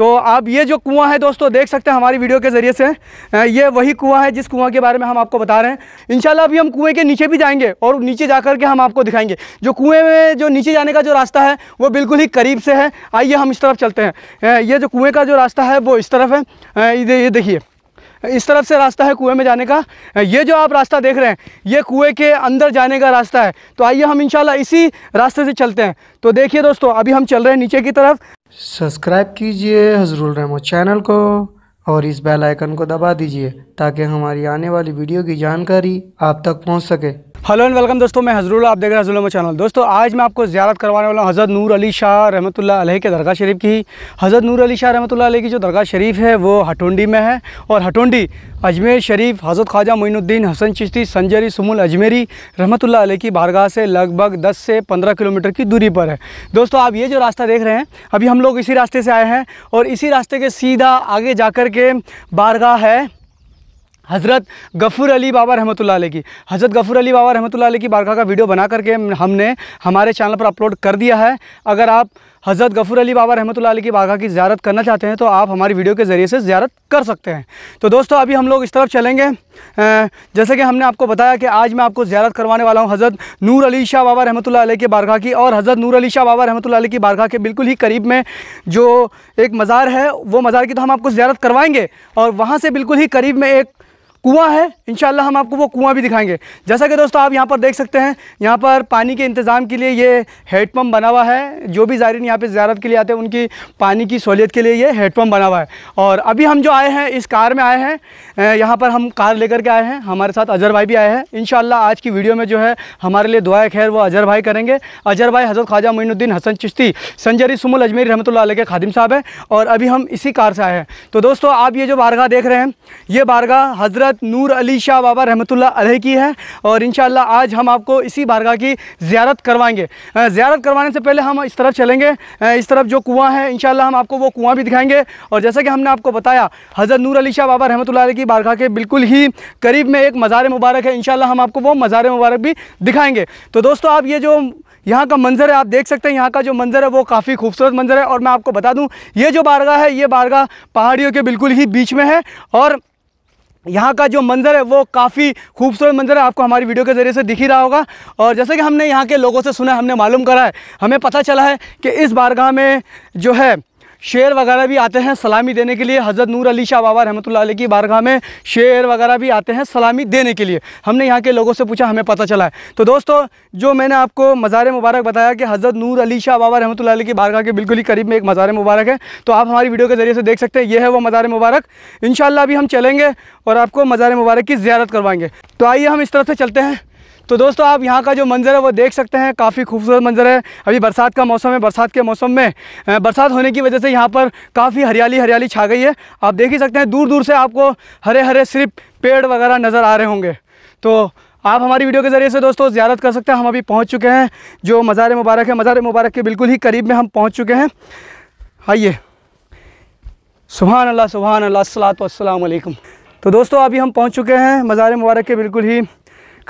तो आप ये जो कुआं है दोस्तों देख सकते हैं हमारी वीडियो के ज़रिए से ये वही कुआं है जिस कुआं के बारे में हम आपको बता रहे हैं इंशाल्लाह अभी हम कुएं के नीचे भी जाएंगे और नीचे जाकर के हम आपको दिखाएंगे जो कुएं में जो नीचे जाने का जो रास्ता है वो बिल्कुल ही करीब से है आइए हम इस तरफ चलते हैं ये जो कुएँ का जो रास्ता है वो इस तरफ है ये देखिए इस तरफ से रास्ता है कुएं में जाने का ये जो आप रास्ता देख रहे हैं ये कुएं के अंदर जाने का रास्ता है तो आइए हम इंशाल्लाह इसी रास्ते से चलते हैं तो देखिए दोस्तों अभी हम चल रहे हैं नीचे की तरफ सब्सक्राइब कीजिए हजरुल रहमो चैनल को और इस बेल आइकन को दबा दीजिए ताकि हमारी आने वाली वीडियो की जानकारी आप तक पहुंच सके हेलो एंड वेलकम दोस्तों मैं हजरुल्ला आप देख रहे हैं हजरुल्ला चैनल दोस्तों आज मैं आपको ज्यारत करवाने वाला हूँ हज़रत नूर अली शाह रहमतुल्लाह अलैह के दरगाह शरीफ की हज़रत नूर अली शाह रहमतुल्लाह अलैह की जो दरगाह शरीफ है वो हटोंडी में है और हटोंडी अजमेर शरीफ हज़रत ख्वाजा मोनुद्दीन हसन चिश्ती संजरी सुमुल अजमेरी रहमत अलैह की बारगाह से लगभग दस से पंद्रह किलोमीटर की दूरी पर है दोस्तों आप ये जो रास्ता देख रहे हैं अभी हम लोग इसी रास्ते से आए हैं और इसी रास्ते के सीधा आगे जा के बारगाह है हज़रत गफ़ूर अली बाबा रहमत की हज़रत गफ़ूर अली बाबा रहमत की बारगाह का वीडियो बना करके हमने हमारे चैनल पर अपलोड कर दिया है अगर आप हज़रत गफ़ूर अली बाबा रहमत की बारगाह की ज्यारत करना चाहते हैं तो आप हमारी वीडियो के ज़रिए से ज्यारत कर सकते हैं तो दोस्तों अभी हम लोग इस तरफ चलेंगे जैसे कि हमने आपको बताया कि आज मैं आपको ज्यारत करवाने वाला हूँ हज़रत नूर अली शाह बाबा रहमत की बारगाह की और हज़रत नूर अली शाह बाबा रहमत की बारगाह के बिल्कुल ही करीब में जो एक मज़ार है वो मज़ार की तो हम आपको ज्यारत करवाएँगे और वहाँ से बिल्कुल ही करीब में एक कुआं है इनशाला हम आपको वो कुआं भी दिखाएंगे जैसा कि दोस्तों आप यहाँ पर देख सकते हैं यहाँ पर पानी के इंतज़ाम के लिए ये हेडपम्प बना हुआ है जो भी ज़ायरीन यहाँ पे ज़्यारत के लिए आते हैं उनकी पानी की सहूलियत के लिए ये हेडपम्प बना हुआ है और अभी हम जो आए हैं इस कार में आए हैं यहाँ पर हम कार लेकर के आए हैं हमारे साथ अजहर भाई भी आए हैं इन आज की वीडियो में जो है हमारे लिए दुआ खैर वो अजहर भाई करेंगे अजहर भाई हज़रत ख्वाजा मोइनुद्दीन हसन चिश्ती संजरी सुमुल अजमेरी रहमत के खादिम साहब हैं और अभी हम इसी कार से आए हैं तो दोस्तों आप ये जो बारगाह देख रहे हैं ये बारगाह हज़रत ज़ियारत नूर अली शाह बाबा रहमतुल्ला अलह की है और इन आज हम आपको इसी बारगाह की ज़्यारत करवाएंगे ज़्यारत करवाने से पहले हम इस तरफ चलेंगे इस तरफ जो कुआँ है इन हम आपको वो कुआँ भी दिखाएंगे और जैसा कि हमने आपको बताया हज़रत नूर अली शाह बाबा रहमतुल्ला अलह की बारगाह के बिल्कुल ही करीब में एक मज़ार मुबारक है इन हम आपको वो मज़ार मुबारक भी दिखाएंगे तो दोस्तों आप ये जो यहाँ का मंज़र है आप देख सकते हैं यहाँ का जो मंज़र है वो काफ़ी खूबसूरत मंज़र है और मैं आपको बता दूँ ये जो बारगाह है ये बारगाह पहाड़ियों के बिल्कुल ही बीच में है और यहाँ का जो मंज़र है वो काफ़ी खूबसूरत मंज़र है आपको हमारी वीडियो के ज़रिए से दिख ही रहा होगा और जैसे कि हमने यहाँ के लोगों से सुना हमने मालूम करा है हमें पता चला है कि इस बारगाह में जो है शेर वगैरह भी आते हैं सलामी देने के लिए हज़रत नूर अली शाह बाबा रहमत की बारगाह में शेर वगैरह भी आते हैं सलामी देने के लिए हमने यहाँ के लोगों से पूछा हमें पता चला है तो दोस्तों जो मैंने आपको मज़ार मुबारक बताया कि हज़रत नूर अली शाह बाबा रहमत की बारगाह के बिल्कुल ही करीब में एक मज़ार मुबारक है तो आप हमारी वीडियो के ज़रिए से देख सकते हैं ये है वो मज़ार मुबारक इन अभी हम चलेंगे और आपको मज़ार मुबारक की ज्यारत करवाएंगे तो आइए हम इस तरह से चलते हैं तो दोस्तों आप यहाँ का जो मंज़र है वो देख सकते हैं काफ़ी खूबसूरत मंज़र है अभी बरसात का मौसम है बरसात के मौसम में बरसात होने की वजह से यहाँ पर काफ़ी हरियाली हरियाली छा गई है आप देख ही सकते हैं दूर दूर से आपको हरे हरे सिर्फ पेड़ वगैरह नज़र आ रहे होंगे तो आप हमारी वीडियो के ज़रिए से दोस्तों ज़्यादात कर सकते हैं हम अभी पहुँच चुके हैं जो मज़ार मुबारक है मज़ार मुबारक के बिल्कुल ही करीब में हम पहुँच चुके हैं आइए सुबहान अल्लाह सुबहान अल्लाह सलात वालेकुम तो दोस्तों अभी हम पहुँच चुके हैं मज़ार मुबारक के बिल्कुल ही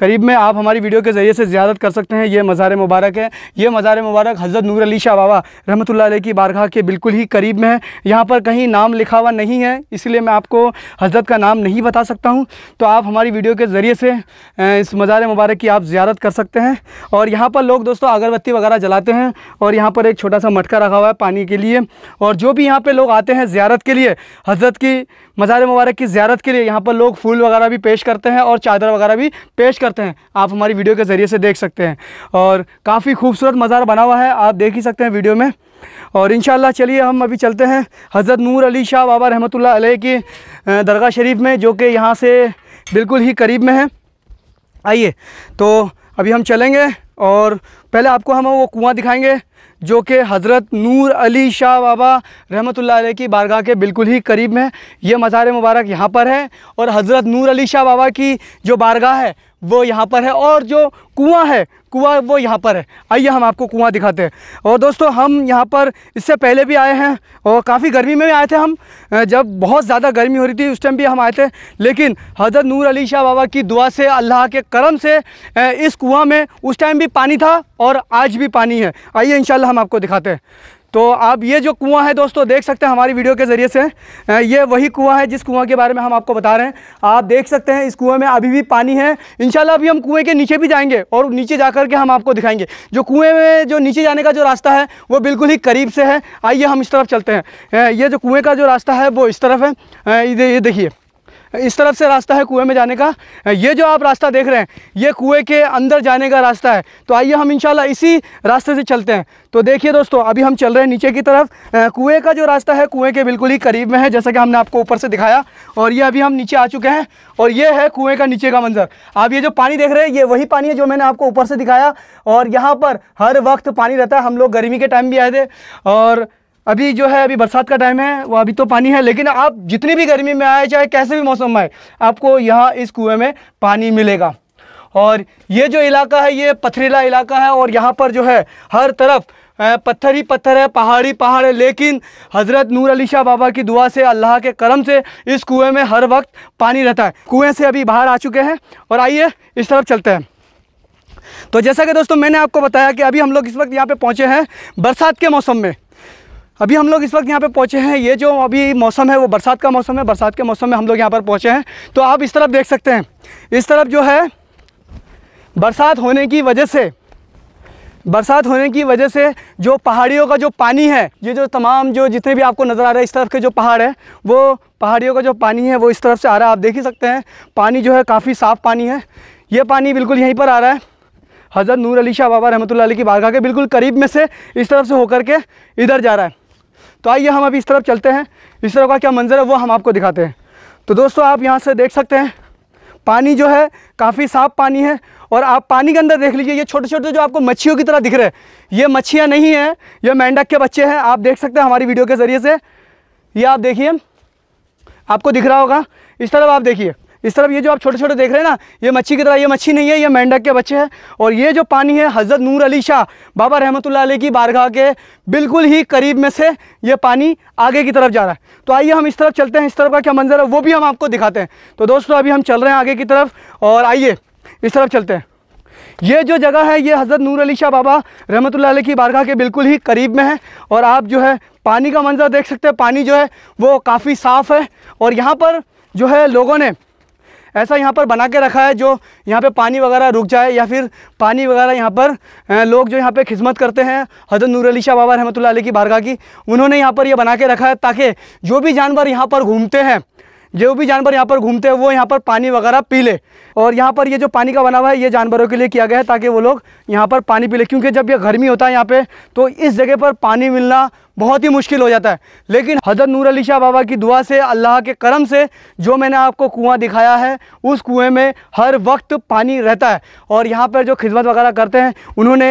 करीब में आप हमारी वीडियो के ज़रिए से ज़्यादत कर सकते हैं ये मज़ार मुबारक है ये मज़ार मुबारक हज़रत नूर अली शाह बाबा रहमत की बारगाह के बिल्कुल ही करीब में है यहाँ पर कहीं नाम लिखा हुआ नहीं है इसलिए मैं आपको हज़रत का नाम नहीं बता सकता हूँ तो आप हमारी वीडियो के ज़रिए से इस मज़ार मुबारक की आप ज़्यारत कर सकते हैं और यहाँ पर लोग दोस्तों अगरबत्ती वगैरह जलाते हैं और यहाँ पर एक छोटा सा मटका रखा हुआ है पानी के लिए और जो भी यहाँ पर लोग आते हैं ज़्यारत के लिए हज़रत की मज़ार मुबारक की ज़्यारत के लिए यहाँ पर लोग फूल वगैरह भी पेश करते हैं और चादर वगैरह भी पेश कर करते हैं आप हमारी वीडियो के ज़रिए से देख सकते हैं और काफ़ी खूबसूरत मज़ार बना हुआ है आप देख ही सकते हैं वीडियो में और इन चलिए हम अभी चलते हैं हज़रत नूर अली शाह बाबा रहमत लाई की दरगाह शरीफ में जो कि यहाँ से बिल्कुल ही करीब में है आइए तो अभी हम चलेंगे और पहले आपको हम वो कुआं दिखाएंगे जो कि हज़रत नूर अली शाह बाबा रहमत ला की बारगाह के बिल्कुल ही करीब में ये मज़ार मुबारक यहाँ पर है और हज़रत नूर अली शाह बाबा की जो बारगाह है वो यहाँ पर है और जो कुआं है कुआं वो यहाँ पर है आइए हम आपको कुआं दिखाते हैं और दोस्तों हम यहाँ पर इससे पहले भी आए हैं और काफ़ी गर्मी में भी आए थे हम जब बहुत ज़्यादा गर्मी हो रही थी उस टाइम भी हम आए थे लेकिन हजरत नूर अली शाह बाबा की दुआ से अल्लाह के करम से इस कुआं में उस टाइम भी पानी था और आज भी पानी है आइए इन हम आपको दिखाते हैं तो आप ये जो कुआं है दोस्तों देख सकते हैं हमारी वीडियो के ज़रिए से ये वही कुआं है जिस कुआं के बारे में हम आपको बता रहे हैं आप देख सकते हैं इस कुएं में अभी भी पानी है इंशाल्लाह अभी हम कुएं के नीचे भी जाएंगे और नीचे जाकर के हम आपको दिखाएंगे जो कुएं में जो नीचे जाने का जो रास्ता है वो बिल्कुल ही करीब से है आइए हम इस तरफ चलते हैं ये जो कुएँ का जो रास्ता है वो इस तरफ है ये देखिए इस तरफ से रास्ता है कुएं में जाने का ये जो आप रास्ता देख रहे हैं ये कुएं के अंदर जाने का रास्ता है तो आइए हम इंशाल्लाह इसी रास्ते से चलते हैं तो देखिए दोस्तों अभी हम चल रहे हैं नीचे की तरफ कुएं का जो रास्ता है कुएं के बिल्कुल ही करीब में है जैसा कि हमने आपको ऊपर से दिखाया और ये अभी हम नीचे आ चुके हैं और ये है कुएँ का नीचे का मंजर आप ये जो पानी देख रहे हैं ये वही पानी है जो मैंने आपको ऊपर से दिखाया और यहाँ पर हर वक्त पानी रहता है हम लोग गर्मी के टाइम भी आए थे और अभी जो है अभी बरसात का टाइम है वो अभी तो पानी है लेकिन आप जितनी भी गर्मी में आए चाहे कैसे भी मौसम में आए आपको यहाँ इस कुएँ में पानी मिलेगा और ये जो इलाका है ये पथरीला इलाका है और यहाँ पर जो है हर तरफ पत्थर ही पत्थर है पहाड़ी पहाड़ है लेकिन हज़रत नूर अली शाह बाबा की दुआ से अल्लाह के करम से इस कुएं में हर वक्त पानी रहता है कुएं से अभी बाहर आ चुके हैं और आइए इस तरफ चलते हैं तो जैसा कि दोस्तों मैंने आपको बताया कि अभी हम लोग इस वक्त यहाँ पे पहुँचे हैं बरसात के मौसम में अभी हम लोग इस वक्त यहाँ पे पहुँचे हैं ये जो अभी मौसम है वो बरसात का मौसम है बरसात के मौसम में हम लोग यहाँ पर पहुँचे हैं तो आप इस तरफ देख सकते हैं इस तरफ जो है बरसात होने की वजह से बरसात होने की वजह से जो पहाड़ियों का जो पानी है ये जो तमाम जो जितने भी आपको नज़र आ रहा है इस तरफ के जो पहाड़ है वो पहाड़ियों का जो पानी है वो इस तरफ से आ रहा है आप देख ही सकते हैं पानी जो है काफ़ी साफ़ पानी है ये पानी बिल्कुल यहीं पर आ रहा है हज़रत नूर अली शाह बाबा रहमत की बारगाह के बिल्कुल करीब में से इस तरफ से होकर के इधर जा रहा है तो आइए हम अभी इस तरफ चलते हैं इस तरफ का क्या मंज़र है वो हम आपको दिखाते हैं तो दोस्तों आप यहाँ से देख सकते हैं पानी जो है काफ़ी साफ पानी है और आप पानी के अंदर देख लीजिए ये छोटे छोटे जो आपको मच्छियों की तरह दिख रहे हैं ये मच्छियाँ नहीं हैं ये मेंढक के बच्चे हैं आप देख सकते हैं हमारी वीडियो के ज़रिए से ये आप देखिए आपको दिख रहा होगा इस तरफ आप देखिए इस तरफ ये जो आप छोटे छोटे देख रहे हैं ना ये मच्छी की तरह ये मच्छी नहीं है ये मेंढक के बच्चे हैं और ये जो पानी है हज़रत नूर अली शाह बाबा रहमतुल्लाह अलैह की बारगाह के बिल्कुल ही करीब में से ये पानी आगे की तरफ जा रहा है तो आइए हम इस तरफ चलते हैं इस तरफ का क्या मंजर है वो भी हम आपको दिखाते हैं तो दोस्तों अभी हम चल रहे हैं आगे की तरफ और आइए इस तरफ चलते हैं ये जो जगह है ये हज़रत नूर अली शाह बाबा रहमतुल्लाह की बारगाह के बिल्कुल ही करीब में है और आप जो है पानी का मंजर देख सकते हैं पानी जो है वो काफ़ी साफ़ है और यहाँ पर जो है लोगों ने ऐसा यहाँ पर बना के रखा है जो यहाँ पे पानी वगैरह रुक जाए या फिर पानी वगैरह यहाँ पर लोग जो यहाँ पे खिदमत करते हैं हजरत नूर अली शाह बाबा रहमत ला की बारगाह की उन्होंने यहाँ पर ये यह बना के रखा है ताकि जो भी जानवर यहाँ पर घूमते हैं जो भी जानवर यहाँ पर घूमते हैं वो यहाँ पर पानी वगैरह पी ले और यहाँ पर ये जो पानी का बना हुआ है ये जानवरों के लिए किया गया है ताकि वो लोग यहाँ पर पानी पी ले क्योंकि जब ये गर्मी होता है यहाँ पे तो इस जगह पर पानी मिलना बहुत ही मुश्किल हो जाता है लेकिन हज़रत नूर अली शाह बाबा की दुआ से अल्लाह के करम से जो मैंने आपको कुआं दिखाया है उस कुएं में हर वक्त पानी रहता है और यहाँ पर जो खिदमत वगैरह करते हैं उन्होंने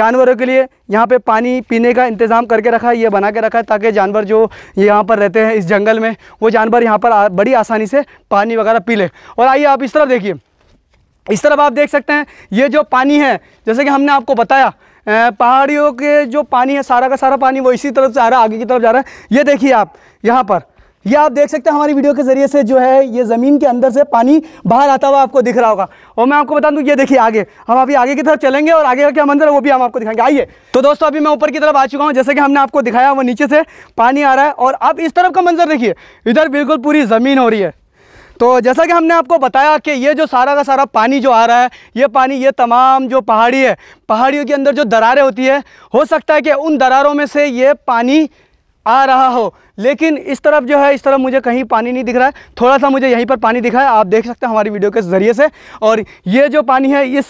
जानवरों के लिए यहाँ पे पानी पीने का इंतज़ाम करके रखा है ये बना के रखा है ताकि जानवर जो यहाँ पर रहते हैं इस जंगल में वो जानवर यहाँ पर बड़ी आसानी से पानी वगैरह पी लें और आइए आप इस तरफ देखिए इस तरफ आप देख सकते हैं ये जो पानी है जैसे कि हमने आपको बताया पहाड़ियों के जो पानी है सारा का सारा पानी वो इसी तरफ से आ रहा है आगे की तरफ जा रहा है ये देखिए आप यहाँ पर ये आप देख सकते हैं हमारी वीडियो के ज़रिए से जो है ये ज़मीन के अंदर से पानी बाहर आता हुआ आपको दिख रहा होगा और मैं आपको बता दूँ ये देखिए आगे हम अभी आगे की तरफ चलेंगे और आगे का क्या मंजर है वो भी हम आपको दिखाएंगे आइए तो दोस्तों अभी मैं ऊपर की तरफ आ चुका हूँ जैसे कि हमने आपको दिखाया वो नीचे से पानी आ रहा है और अब इस तरफ का मंजर देखिए इधर बिल्कुल पूरी ज़मीन हो रही है तो जैसा कि हमने आपको बताया कि ये जो सारा का सारा पानी जो आ रहा है ये पानी ये तमाम जो पहाड़ी है पहाड़ियों के अंदर जो दरारें होती है हो सकता है कि उन दरारों में से ये पानी आ रहा हो लेकिन इस तरफ जो है इस तरफ मुझे कहीं पानी नहीं दिख रहा है थोड़ा सा मुझे यहीं पर पानी दिखा है आप देख सकते हैं हमारी वीडियो के ज़रिए से और ये जो पानी है इस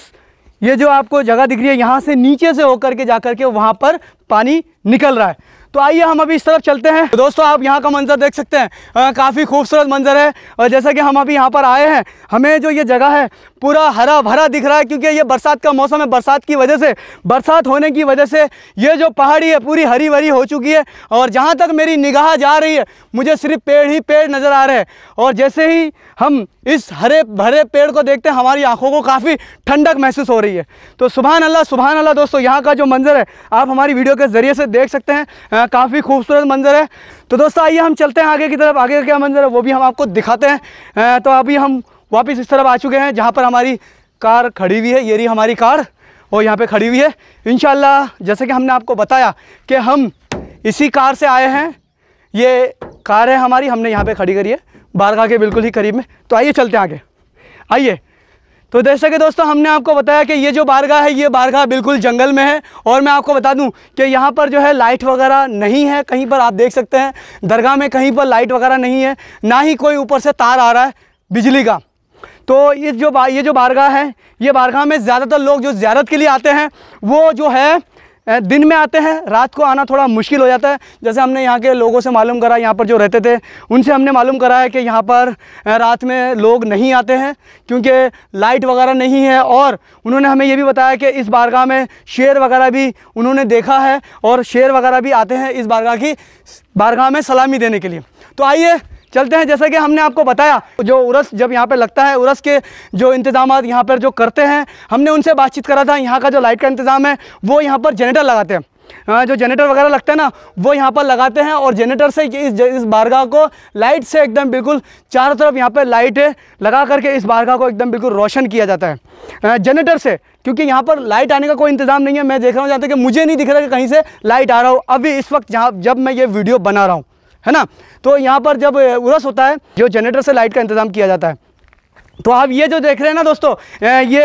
ये जो आपको जगह दिख रही है यहाँ से नीचे से होकर के जा कर के वहाँ पर पानी निकल रहा है तो आइए हम अभी इस तरफ चलते हैं तो दोस्तों आप यहाँ का मंजर देख सकते हैं काफ़ी खूबसूरत मंजर है और जैसा कि हम अभी यहाँ पर आए हैं हमें जो ये जगह है पूरा हरा भरा दिख रहा है क्योंकि ये बरसात का मौसम है बरसात की वजह से बरसात होने की वजह से ये जो पहाड़ी है पूरी हरी भरी हो चुकी है और जहाँ तक मेरी निगाह जा रही है मुझे सिर्फ पेड़ ही पेड़ नज़र आ रहे हैं और जैसे ही हम इस हरे भरे पेड़ को देखते हैं हमारी आंखों को काफ़ी ठंडक महसूस हो रही है तो सुबहान अल्लाह सुबह अल्लाह दोस्तों यहाँ का जो मंज़र है आप हमारी वीडियो के ज़रिए से देख सकते हैं काफ़ी खूबसूरत मंज़र है तो दोस्तों आइए हम चलते हैं आगे की तरफ आगे क्या मंज़र है वो भी हम आपको दिखाते हैं तो अभी हम वापस इस तरफ आ चुके हैं जहाँ पर हमारी कार खड़ी हुई है ये रही हमारी कार और यहाँ पर खड़ी हुई है इन जैसे कि हमने आपको बताया कि हम इसी कार से आए हैं ये कार है हमारी हमने यहाँ पर खड़ी करी है बारगाह के बिल्कुल ही करीब में तो आइए चलते हैं आगे आइए तो जैसा कि दोस्तों हमने आपको बताया कि ये जो बारगाह है ये बारगाह बिल्कुल जंगल में है और मैं आपको बता दूं कि यहाँ पर जो है लाइट वगैरह नहीं है कहीं पर आप देख सकते हैं दरगाह में कहीं पर लाइट वगैरह नहीं है ना ही कोई ऊपर से तार आ रहा है बिजली का तो इस जो ये जो बारगाह है ये बारगाह में ज़्यादातर लोग जो ज्यारत के लिए आते हैं वो जो है दिन में आते हैं रात को आना थोड़ा मुश्किल हो जाता है जैसे हमने यहाँ के लोगों से मालूम करा यहाँ पर जो रहते थे उनसे हमने मालूम करा है कि यहाँ पर रात में लोग नहीं आते हैं क्योंकि लाइट वगैरह नहीं है और उन्होंने हमें ये भी बताया कि इस बारगाह में शेर वगैरह भी उन्होंने देखा है और शेर वगैरह भी आते हैं इस बारगाह की बारगाह में सलामी देने के लिए तो आइए चलते हैं जैसा कि हमने आपको बताया जो उरस जब यहाँ पर लगता है उरस के जो इंतजाम यहाँ पर जो करते हैं हमने उनसे बातचीत करा था यहाँ का जो लाइट का इंतज़ाम है वो यहाँ पर जनरेटर लगाते हैं हाँ, जो जनरेटर वगैरह लगता है ना वो यहाँ पर लगाते हैं और जनरेटर से इस इस बारगाह को लाइट से एकदम बिल्कुल चारों तरफ यहाँ पर लाइट लगा करके इस बारगाह को एकदम बिल्कुल रोशन किया जाता है हाँ, जनरेटर से क्योंकि यहाँ पर लाइट आने का कोई इंतज़ाम नहीं है मैं देख रहा हूँ जहाँ तक कि मुझे नहीं दिख रहा कि कहीं से लाइट आ रहा हो अभी इस वक्त जहाँ जब मैं ये वीडियो बना रहा हूँ है ना तो यहाँ पर जब उरस होता है जो जनरेटर से लाइट का इंतज़ाम किया जाता है तो आप ये जो देख रहे हैं ना दोस्तों ये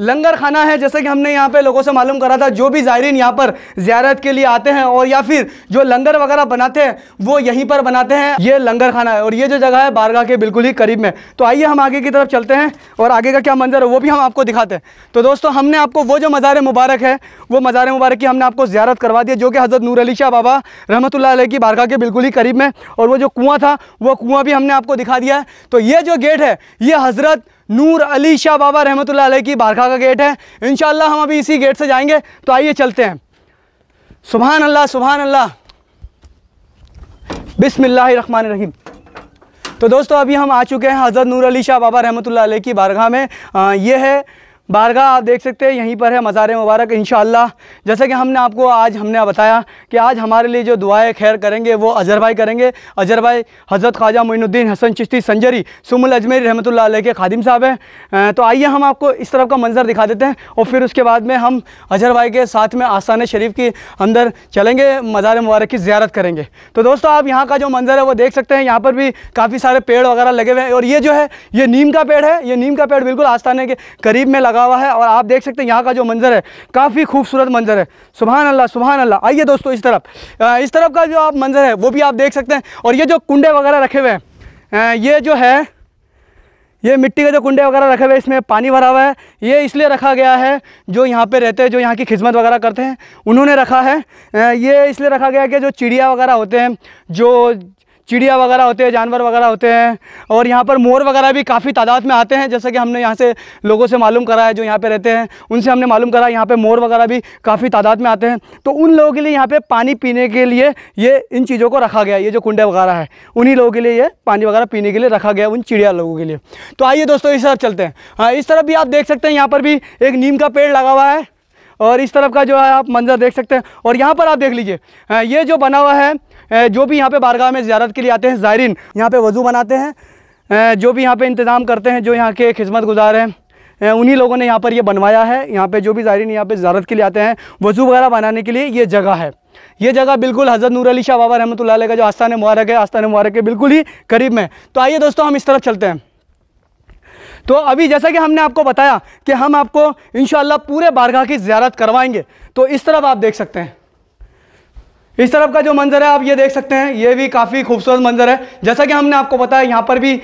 लंगर खाना है जैसे कि हमने यहाँ पे लोगों से मालूम करा था जो भी ज़ायरीन यहाँ पर ज्यारत के लिए आते हैं और या फिर जो लंगर वगैरह बनाते हैं वो यहीं पर बनाते हैं ये लंगर खाना है और ये जो जगह है बारगाह के बिल्कुल ही करीब में तो आइए हम आगे की तरफ चलते हैं और आगे का क्या मंजर है वो भी हम आपको दिखाते हैं तो दोस्तों हमने आपको वो जो मज़ार मुबारक है वो मज़ार मुबारक की हमने आपको ज्यारत करवा दी जो कि हज़रत नूर अली शाह बाबा रहमत ला की बारगाह के बिल्कुल ही करीब में और वो जो कुआँ था वो कुआँ भी हमने आपको दिखा दिया है तो ये जो गेट है ये हज़रत नूर अली शाह बाबा रहमत की बारखा का गेट है इन हम अभी इसी गेट से जाएंगे तो आइए चलते हैं सुबह अल्लाह सुबह अल्लाह रही तो दोस्तों अभी हम आ चुके हैं हज़रत नूर अली शाह बाबा रहमत की बारगाह में आ, ये है बारगाह आप देख सकते हैं यहीं पर है मज़ार मुबारक इन जैसा कि हमने आपको आज हमने बताया कि आज हमारे लिए जो दुआएँ खैर करेंगे वो अजहर भाई करेंगे अजहर भाई हज़रत ख्वाजा मोनुद्दीन हसन चिश्ती संजरी सुमल अजमेरी रहमत के खादिम साहब हैं तो आइए हम आपको इस तरफ का मंज़र दिखा देते हैं और फिर उसके बाद में हम अजहर भाई के साथ में आसान शरीफ के अंदर चलेंगे मज़ार मुबारक की ज्यारत करेंगे तो दोस्तों आप यहाँ का जो मंज़र है वो देख सकते हैं यहाँ पर भी काफ़ी सारे पेड़ वगैरह लगे हुए हैं और ये जो है ये नीम का पेड़ है ये नीम का पेड़ बिल्कुल आस्थाने के करीब में लगा लगा हुआ है और आप देख सकते हैं यहाँ का जो मंज़र है काफ़ी खूबसूरत मंज़र है सुबह अल्लाह सुबह अल्लाह आइए दोस्तों इस तरफ इस तरफ का जो आप मंज़र है वो भी आप देख सकते हैं और ये जो कुंडे वगैरह रखे हुए हैं ये जो है ये मिट्टी के जो कुंडे वगैरह रखे हुए इसमें पानी भरा हुआ है ये इसलिए रखा गया है जो यहाँ पे रहते हैं जो यहाँ की खिदमत वगैरह करते हैं उन्होंने रखा है ये इसलिए रखा गया है कि जो चिड़िया वगैरह होते हैं जो चिड़िया वगैरह होते हैं जानवर वगैरह होते हैं और यहाँ पर मोर वगैरह भी काफ़ी तादाद में आते हैं जैसे कि हमने यहाँ से लोगों से मालूम करा है जो यहाँ पे रहते हैं उनसे हमने मालूम करा यहाँ पे मोर वगैरह भी काफ़ी तादाद में आते हैं तो उन लोगों के लिए यहाँ पे पानी पीने के लिए ये इन चीज़ों को रखा गया ये जो कुंडे वगैरह है उन्हीं लोगों के लिए ये पानी वगैरह पीने के लिए रखा गया उन चिड़िया लोगों के लिए तो आइए दोस्तों इस तरफ चलते हैं हाँ इस तरफ भी आप देख सकते हैं यहाँ पर भी एक नीम का पेड़ लगा हुआ है और इस तरफ का जो है आप मंजर देख सकते हैं और यहाँ पर आप देख लीजिए हाँ, ये जो बना हुआ है जो भी यहाँ पे बारगाह में ज्यारत के लिए आते हैं ज़ायरीन यहाँ पे वज़ू बनाते हैं जो भी यहाँ पे इंतज़ाम करते हैं जो यहाँ के खिदमत गुजार हैं उन्हीं लोगों ने यहाँ पर ये बनवाया है यहाँ पे जो भी ज़ायरीन यहाँ पे ज्यारत के लिए आते हैं वज़ू वगैरह बनाने के लिए ये जगह है ये जगह बिल्कुल हज़रत नूर अली शाह बाबा रहमत का जो आस्थान मुबारक है आस्थान मुबारक के बिल्कुल ही करीब में तो आइए दोस्तों हम इस तरफ चलते हैं तो अभी जैसा कि हमने आपको बताया कि हम आपको इन पूरे बारगाह की ज्यारत करवाएंगे तो इस तरफ आप देख सकते हैं इस तरफ का जो मंज़र है आप ये देख सकते हैं ये भी काफ़ी खूबसूरत मंज़र है जैसा कि हमने आपको बताया यहाँ पर भी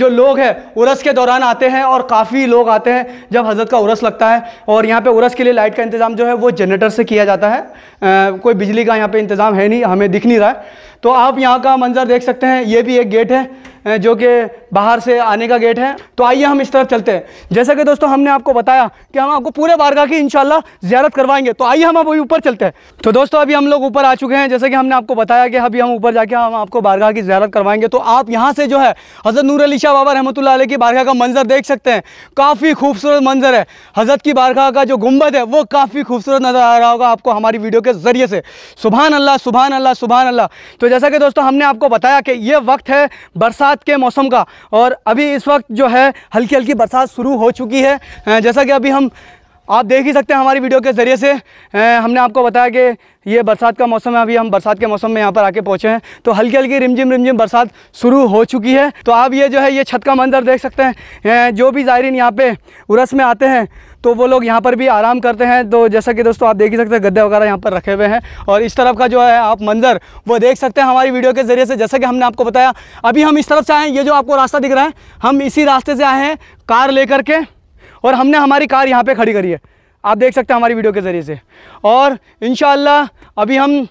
जो लोग हैं उरस के दौरान आते हैं और काफ़ी लोग आते हैं जब हज़रत का उरस लगता है और यहाँ पे उरस के लिए लाइट का इंतज़ाम जो है वो जनरेटर से किया जाता है कोई बिजली का यहाँ पे इंतज़ाम है नहीं हमें दिख नहीं रहा है तो आप यहाँ का मंज़र देख सकते हैं ये भी एक गेट है जो कि बाहर से आने का गेट है तो आइए हम इस तरफ चलते हैं जैसा कि दोस्तों हमने आपको बताया कि हम आपको पूरे बारगाह की इंशाल्लाह ज्यारत करवाएंगे तो आइए हम अभी ऊपर चलते हैं तो दोस्तों अभी हम लोग ऊपर आ चुके हैं जैसे कि हमने आपको बताया कि अभी हम ऊपर जाके हम आपको बारगाह की ज्यारत करवाएंगे तो आप यहाँ से जो है हज़रत नूर अली शाह बाबा रहमत आल की बारगाह का मंजर देख सकते हैं काफ़ी खूबसूरत मंजर है हज़रत की बारगाह का जो गुम्बद है वो काफ़ी खूबसूरत नज़र आ रहा होगा आपको हमारी वीडियो के ज़रिए से सुबह अल्लाह सुबह अल्लाह सुबहान अल्लाह तो जैसा कि दोस्तों हमने आपको बताया कि ये वक्त है बरसात के मौसम का और अभी इस वक्त जो है हल्की हल्की बरसात शुरू हो चुकी है जैसा कि अभी हम आप देख ही सकते हैं हमारी वीडियो के ज़रिए से हमने आपको बताया कि ये बरसात का मौसम है अभी हम बरसात के मौसम में यहाँ पर आके पहुँचे हैं तो हल्की हल्की रिमझिम रिमझिम बरसात शुरू हो चुकी है तो आप ये जो है ये छत का मंजर देख सकते हैं जो भी ज़ायरीन यहाँ पे उरस में आते हैं तो वो लोग यहाँ पर भी आराम करते हैं तो जैसा कि दोस्तों आप देख ही सकते हैं गद्दे वगैरह यहाँ पर रखे हुए हैं और इस तरफ का जो है आप मंज़र वो देख सकते हैं हमारी वीडियो के ज़रिए से जैसा कि हमने आपको बताया अभी हम इस तरफ से आए हैं ये जो आपको रास्ता दिख रहा है हम इसी रास्ते से आए हैं कार ले करके और हमने हमारी कार यहाँ पर खड़ी करी है आप देख सकते हैं हमारी वीडियो के ज़रिए से और इन अभी हम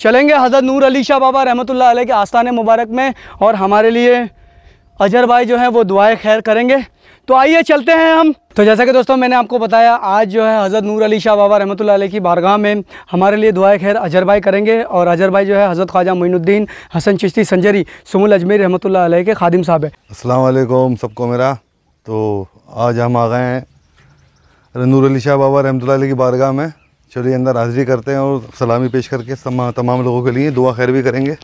चलेंगे हज़रत नूर अली शाह बाबा रहमत अलैह के आस्थान मुबारक में और हमारे लिए अजर भाई जो है वो दुआएं खैर करेंगे तो आइए चलते हैं हम तो जैसा कि दोस्तों मैंने आपको बताया आज जो है हज़रत नूर अली शाह बाबा रहमत की बारगाह में हमारे लिए दुआ खैर अजहर भाई करेंगे और अजहर भाई जो है हज़रत ख्वाजा मीनुद्दीन हसन चिश्ती संजरी सुमुल अजमेर रहमत के खादिम साहब है असलम सबको मेरा तो आज हम आ गए हैं नूर अली शाह बाबा रहमत की बारगाह में चलिए अंदर हाजिरी करते हैं और सलामी पेश करके तमाम लोगों के लिए दुआ खैर भी करेंगे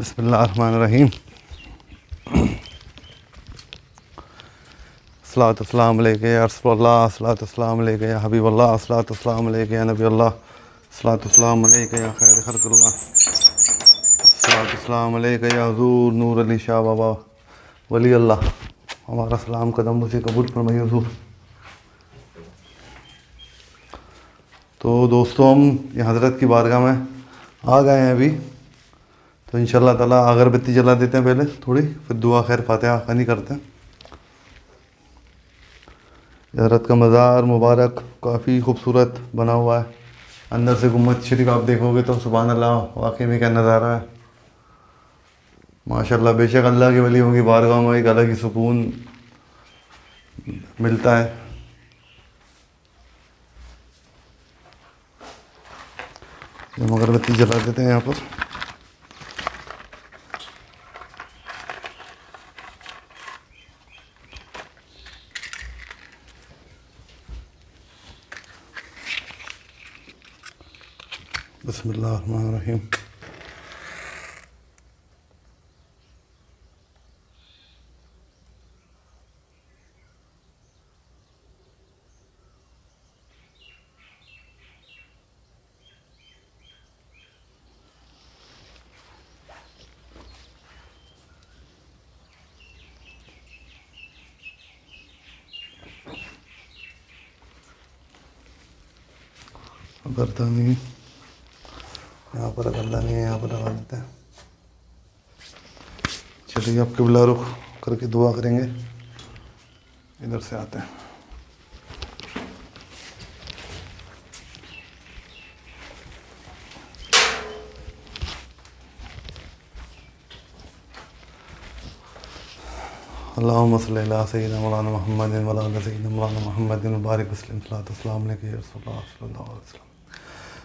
बसमीम असलातम लेके अरसल्ला असलातम लेके हबीबल्ला असलातम लेके नबी अल्लाह सलातम या खैर खरकल्ला सलातम या हजूर नूर अली शाह बाबा वली अल्लाह हमारा सलाम कदम उसे कबूल फरमाई हजूर तो दोस्तों हम ये हज़रत की बारगाह में आ गए हैं अभी तो इन ताला अगरबत्ती जला देते हैं पहले थोड़ी फिर दुआ खैर फातह खानी करते हैं हजरत का मज़ार मुबारक काफ़ी खूबसूरत बना हुआ है अंदर से गुम्मत शरीफ आप देखोगे तो सुबह अल्लाह वाकई में क्या नज़ारा है माशा बेशक अल्लाह के वलियों बार बारगाह में एक अलग ही सुकून मिलता है मगरबत्ती जला देते हैं यहाँ पर بسم الله الرحمن الرحيم برداني पर गंदा नहीं है यहाँ पर लगा देते हैं चलिए आपके बिला रुख करके दुआ करेंगे इधर से आते हैं अल्लाम सैद मौलाना महमद मौलाना सैद मौलाना महमद बारिक वसलम सलात वसलम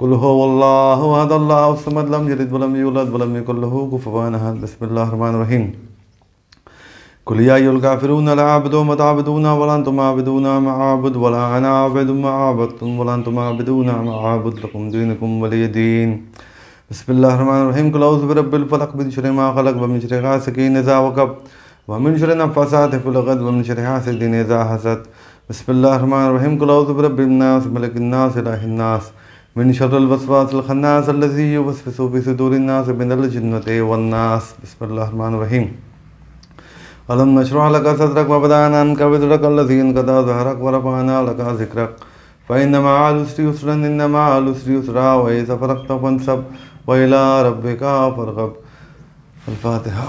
قل هو الله هذا الله الصمد لم يلد ولم يولد ولم يكن له كفوا احد بسم الله الرحمن الرحيم قل يا أيها الكافرون لا أعبد ما تعبدون ولا أنتم عابدون ما أعبد ولا أنا اعبد ما عبدتم ولا أنتم عابدون ما أعبد لكم دينكم ولي دين بسم الله الرحمن الرحيم قل أعوذ برب الفلق من شر ما خلق ومن شر غاسق إذا وقب ومن شر النفاثات في العقد ومن شر حاسد إذا حسد بسم الله الرحمن الرحيم قل أعوذ برب الناس ملك الناس إله الناس من شر الوسواس الخناس الذي يوسوس في صدور الناس من الجنة والناس بسم الله الرحمن الرحيم ألم نشرح لك صدرك وبدانا عنك وزرك الذي انقضى ظهرك ورفعنا لك ذكرك فإن مع العسر يسرا إن مع العسر يسرا وإذا فرقت فانصب وإلى ربك فارغب الفاتحة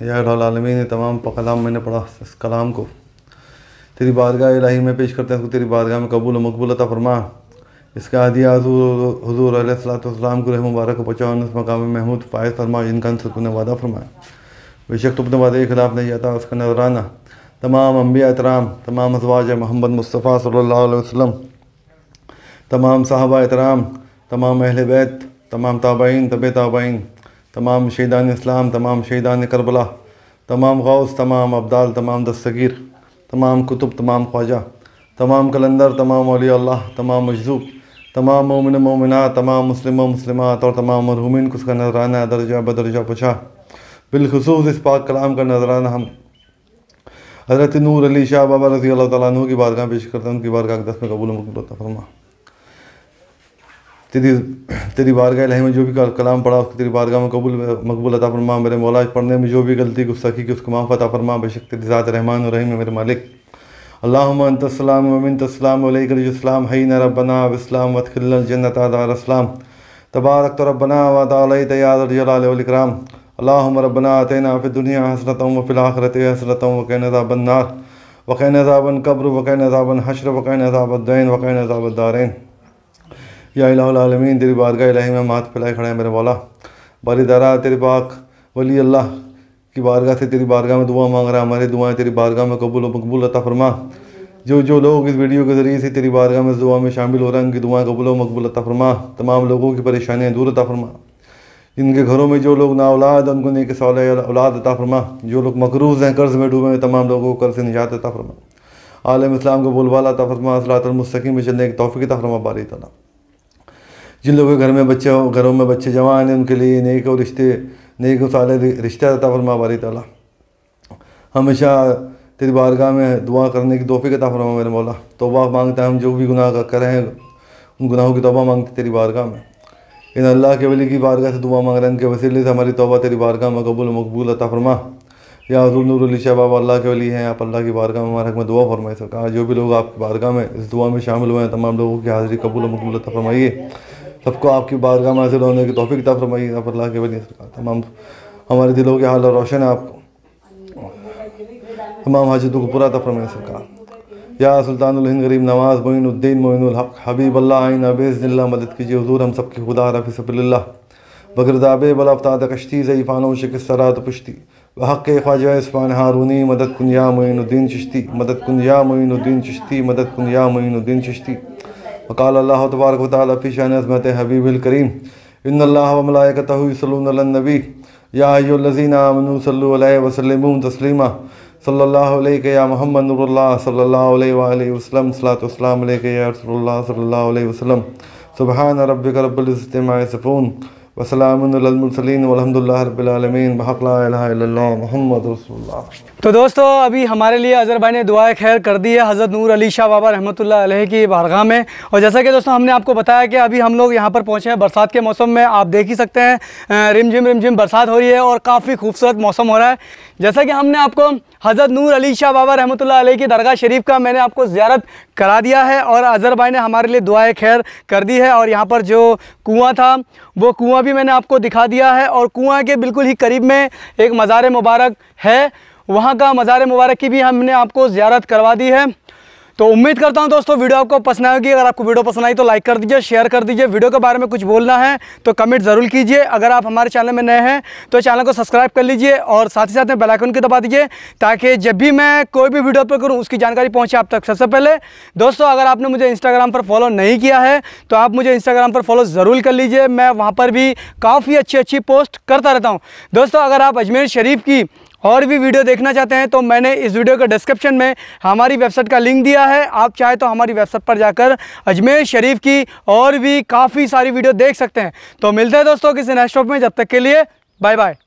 يا या रबालमीन ने तमाम कलाम मैंने पढ़ा इस कलाम को तेरी बारगाह इलाही में पेश تیری بارگاہ میں قبول و مقبول عطا فرما इसका आदि हजूर को रह मुबारक को पहुँचा उस मकाम महमूद फ़ायद फरमा जिनका अनसर तुमने वादा फरमाया बेशक तुमने वादे के खिलाफ नहीं आता उसका नजराना तमाम अम्बिया एहतराम तमाम अजवाज मोहम्मद मुस्तफ़ा सल्ला वसलम तमाम साहबा इतराम तमाम अहल बैत तमाम ताबाइन तब ताबाइन तमाम शहीदान इस्लाम तमाम शहीदान करबला तमाम गौस तमाम अब्दाल तमाम दस्तगीर तमाम कुतुब तमाम ख्वाजा तमाम कलंदर तमाम अली अल्लाह तमाम मजदूब तमाम मोमिन मोमिना तमाम मुस्लिम मुस्लिमात और तमाम मरहूमिन को उसका नजराना दर्जा बदर्जा पछा बिलखसूस इस पाक कलाम का नजराना हम हज़रत नूर अली शाह बाबा रजी अल्लाह तु की बारगाह पेश करते हैं उनकी बारगाह दस में कबूल मकबूल फरमा तेरी तेरी बारगाह लही में जो भी कलाम पढ़ा उसकी तेरी बारगाह में कबूल मकबूल अता फरमा मेरे मौलाज पढ़ने में जो भी गलती गुस्सा की उसको माफ़ अता फरमा बेशक तेरी ज़ात रहमान रहीम मेरे मालिक अल्लाम अमिन तस्लाम हई न रबना वस्लाम वतखिलजन्नतादारस्लाम तबारक तो रबना वातालतयादराम अल्लाम रबना अतना फ़िदुनिया हसरत वफ़िलाखरत हसरत वक़ैन बन्नार वक़ैन अजाबन कब्र वक़ैन अजाबन हशर वक़ैन अजाबद्दैन वक़ैन अजाबदारैन यामीन तेरी बारगाह में माथ फैलाए खड़े मेरे वाला बारी दारा तेरे पाक वली अल्लाह की बारगाह से तेरी बारगाह में दुआ मांग रहा हमारी दुआएं तेरी बारगाह में कबूल मकबूल अता फरमा जो जो लोग इस वीडियो के ज़रिए से तेरी बारगाह में दुआ में शामिल हो रहे हैं उनकी दुआएं कबूल मकबूल अता फरमा तमाम लोगों की परेशानियाँ दूर अता फरमा जिनके घरों में जो लोग ना औलाद उनको नेक साल औलाद अता फरमा जो लोग मकरूज़ हैं कर्ज़ में डूबे हैं तमाम लोगों को कर्ज़ से निजात अता फरमा आलम इस्लाम को बोलबाला अता फरमा असलातमस्तकीम में चलने के तोफ़ी अता फरमा बारी तला जिन लोगों के घर में बच्चे घरों में बच्चे जवान हैं उनके लिए नेक और रिश्ते नेक साले रिश्ता अता फरमा बारी तला हमेशा तेरी बारगाह में दुआ करने की तोहफ़ी अता फरमा मेरे मौला तोबा मांगते हैं हम जो भी गुनाह करें हैं उन गुनाहों की तोबा मांगते तेरी बारगाह में इन अल्लाह के वली की बारगाह से दुआ मांग रहे हैं इनके वसीले से हमारी तोबा तेरी बारगाह में कबूल मकबूल अता फरमा या हजूर नूरली शहबाब अल्लाह के वली हैं आप अल्लाह की बारगाह में हमारे में दुआ फरमाए सरकार जो भी लोग आपकी बारगाह में इस दुआ में शामिल हुए हैं तमाम लोगों की हाजिरी कबूल मकबूल अता फरमाइए सबको आपकी बारगाह में हासिल होने की तोफ़ी किताब फरमाई आप अल्लाह के बनी सरकार तमाम हमारे दिलों के हाल रोशन है आपको तमाम हाजिदों को पूरा तफरमाई सरकार या सुल्तान गरीब नवाज़ मोइनुद्दीन मोइनुलहक हबीब अल्लाह आइन अबेज़िल्ला मदद कीजिए हजूर हम सबकी खुदा रफ़ी सबल्ला बगरदाब बलाफ्ताद कश्ती ज़ईफ़ानों शिकस्तरा तपश्ती हक़ ख्वाजा इसमान हारूनी मदद कुन या मोइनुद्दीन चिश्ती मदद कुन या मोइनुद्दीन चिश्ती मदद कुन या मोइनुद्दीन चिश्ती وقال الله تبارك وتعالى في شأن عظمت حبيب الكريم ان الله وملائكته يصلون على النبي يا ايها الذين آمنوا صلوا عليه وسلموا تسليما صلى الله عليك يا محمد نور الله صلى الله عليه واله وسلم صلاة والسلام عليك يا رسول الله صلى الله عليه وسلم سبحان ربك رب العزه عما يصفون तो दोस्तों अभी हमारे लिए अज़र भाई ने दुआ खैर कर दी है हज़रत नूर अली शाह बाबा रहमत की बारगाह में और जैसा कि दोस्तों हमने आपको बताया कि अभी हम लोग यहाँ पर पहुँचे हैं बरसात के मौसम में आप देख ही सकते हैं रिमझिम रिमझिम बरसात हो रही है और काफ़ी खूबसूरत मौसम हो रहा है जैसा कि हमने आपको हज़रत नूर अली शाह बाबा रहमत ला की दरगाह शरीफ का मैंने आपको ज़्यारत करा दिया है और अज़र भाई ने हमारे लिए दुआ खैर कर दी है और यहाँ पर जो कुआँ था वो कुआँ भी मैंने आपको दिखा दिया है और कुआँ के बिल्कुल ही करीब में एक मज़ार मुबारक है वहाँ का मज़ार मुबारक की भी हमने आपको ज़्यारत करवा दी है तो उम्मीद करता हूं दोस्तों वीडियो आपको पसंद आएगी अगर आपको वीडियो पसंद आई तो लाइक कर दीजिए शेयर कर दीजिए वीडियो के बारे में कुछ बोलना है तो कमेंट ज़रूर कीजिए अगर आप हमारे चैनल में नए हैं तो चैनल को सब्सक्राइब कर लीजिए और साथ ही साथ में बेलाइकन की दबा दीजिए ताकि जब भी मैं कोई भी वीडियो अपलोड करूँ उसकी जानकारी पहुँचे आप तक सबसे पहले दोस्तों अगर आपने मुझे इंस्टाग्राम पर फॉलो नहीं किया है तो आप मुझे इंस्टाग्राम पर फॉलो ज़रूर कर लीजिए मैं वहाँ पर भी काफ़ी अच्छी अच्छी पोस्ट करता रहता हूँ दोस्तों अगर आप अजमेर शरीफ की और भी वीडियो देखना चाहते हैं तो मैंने इस वीडियो के डिस्क्रिप्शन में हमारी वेबसाइट का लिंक दिया है आप चाहे तो हमारी वेबसाइट पर जाकर अजमेर शरीफ की और भी काफ़ी सारी वीडियो देख सकते हैं तो मिलते हैं दोस्तों किसी नेक्स्ट में जब तक के लिए बाय बाय